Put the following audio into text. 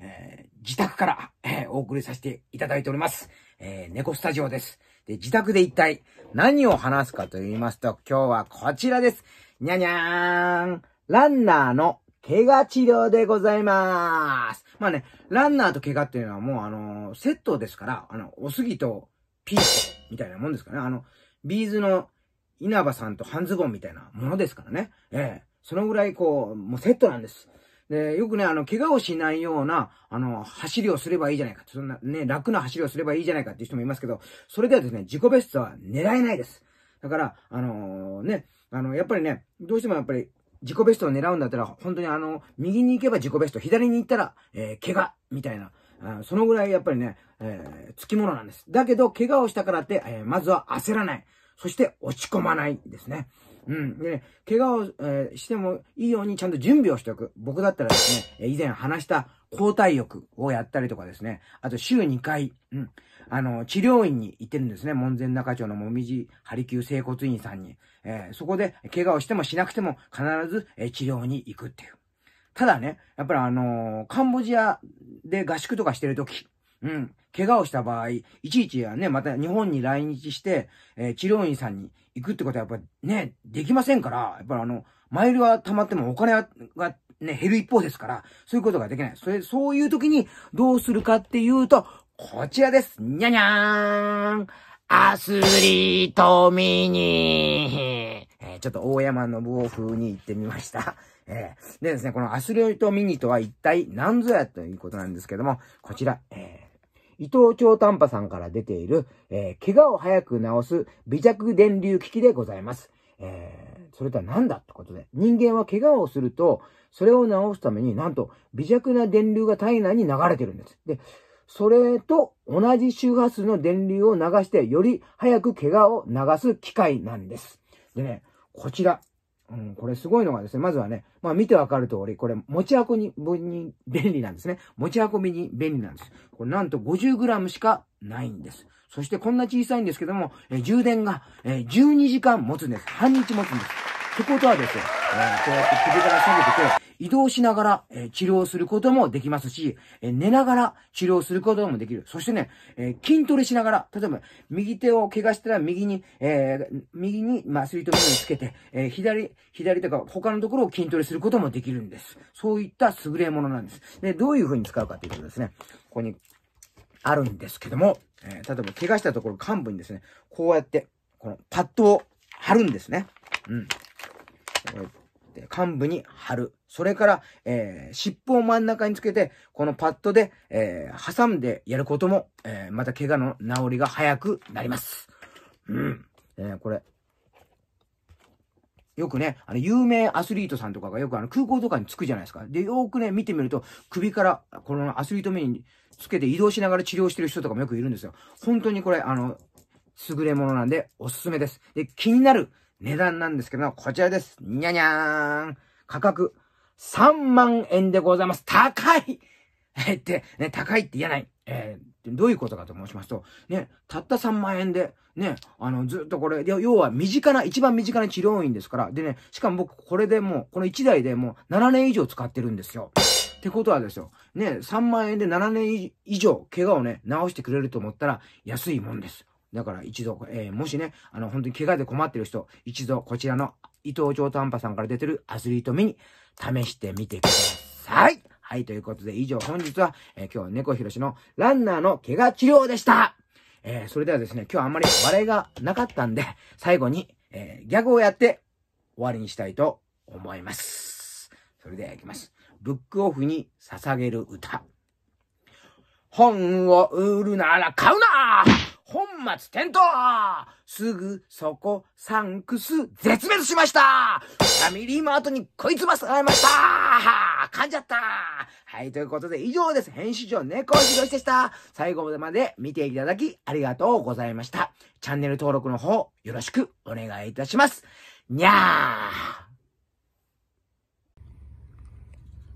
えー、自宅から、えー、お送りさせていただいております。えー、猫スタジオです。で、自宅で一体何を話すかと言いますと、今日はこちらです。にゃにゃーん。ランナーの怪我治療でございます。まあね、ランナーと怪我っていうのはもうあのセットですから、あの、おすぎとピースみたいなもんですからね。あの、ビーズの稲葉さんと半ズボンみたいなものですからね。ええそのぐらいこう、もうセットなんです。で、よくね、あの、怪我をしないような、あの、走りをすればいいじゃないか。そんな、ね、楽な走りをすればいいじゃないかっていう人もいますけど、それではですね、自己ベストは狙えないです。だから、あのー、ね、あの、やっぱりね、どうしてもやっぱり、自己ベストを狙うんだったら、本当にあの、右に行けば自己ベスト、左に行ったら、えー、怪我、みたいな。そのぐらいやっぱりね、えー、つきものなんです。だけど、怪我をしたからって、えー、まずは焦らない。そして落ち込まないですね。うん。でね、怪我を、えー、してもいいようにちゃんと準備をしておく。僕だったらですね、以前話した抗体浴をやったりとかですね、あと週2回、うん。あの、治療院に行ってるんですね。門前仲町のもみじ、針灸整骨院さんに。えー、そこで、怪我をしてもしなくても必ず、えー、治療に行くっていう。ただね、やっぱりあのー、カンボジアで合宿とかしてるとき、うん。怪我をした場合、いちいちはね、また日本に来日して、えー、治療院さんに行くってことはやっぱりね、できませんから、やっぱりあの、マイルは溜まってもお金がね、減る一方ですから、そういうことができない。それ、そういう時にどうするかっていうと、こちらです。にゃにゃーんアスリートミニえー、ちょっと大山信夫風に行ってみました。えー、でですね、このアスリートミニとは一体何ぞやということなんですけども、こちら、えー伊藤超丹波さんから出ている、えー、怪我を早く治す微弱電流機器でございます。えー、それとは何だってことで、人間は怪我をすると、それを治すためになんと微弱な電流が体内に流れてるんです。で、それと同じ周波数の電流を流して、より早く怪我を流す機械なんです。でね、こちら、うん、これすごいのがですね、まずはね、まあ見てわかる通り、これ持ち運びに便利なんですね。持ち運びに便利なんです。これなんと 50g しかないんです。そしてこんな小さいんですけども、え充電が、え12時間持つんです。半日持つんです。ってことはですね、えー、こうやって首から下げてて、移動しながら、え治療することもできますし、え寝ながら治療することもできる。そしてね、え筋トレしながら、例えば、右手を怪我したら右に、えー、右に麻酔と目をつけて、えー、左、左とか他のところを筋トレすることもできるんです。そういった優れものなんです。で、どういう風に使うかということですね。ここにあるんですけども、えー、例えば怪我したところ幹部にですね、こうやって、このパッドを貼るんですね。うん。こうやっえー、幹部に貼る。それから、えー、尻尾を真ん中につけて、このパッドで、えー、挟んでやることも、えー、また怪我の治りが早くなります。うん。えー、これ。よくね、あの、有名アスリートさんとかがよくあの、空港とかに着くじゃないですか。で、よくね、見てみると、首から、このアスリート目につけて移動しながら治療してる人とかもよくいるんですよ。本当にこれ、あの、優れものなんで、おすすめです。で、気になる値段なんですけども、こちらです。にゃにゃーん。価格、3万円でございます。高いえ って、ね、高いって言えない。えー、どういうことかと申しますと、ね、たった3万円で、ね、あの、ずっとこれ、要は身近な、一番身近な治療院ですから、でね、しかも僕、これでもう、この1台でもう7年以上使ってるんですよ。ってことはですよ、ね、3万円で7年以上、怪我をね、治してくれると思ったら、安いもんです。だから一度、えー、もしね、あの、本当に怪我で困ってる人、一度こちらの伊藤長短波さんから出てるアスリート見に試してみてください。はい、ということで以上本日は、えー、今日は猫ひろしのランナーの怪我治療でした。えー、それではですね、今日はあんまり笑いがなかったんで、最後に、えー、ギャグをやって終わりにしたいと思います。それでは行きます。ブックオフに捧げる歌。本を売るなら買うな本末転倒すぐそこ、サンクス、絶滅しましたファミリーマートにこいつまされました噛んじゃったはい、ということで以上です。編集長猫ひろしでした。最後まで見ていただきありがとうございました。チャンネル登録の方よろしくお願いいたします。にゃー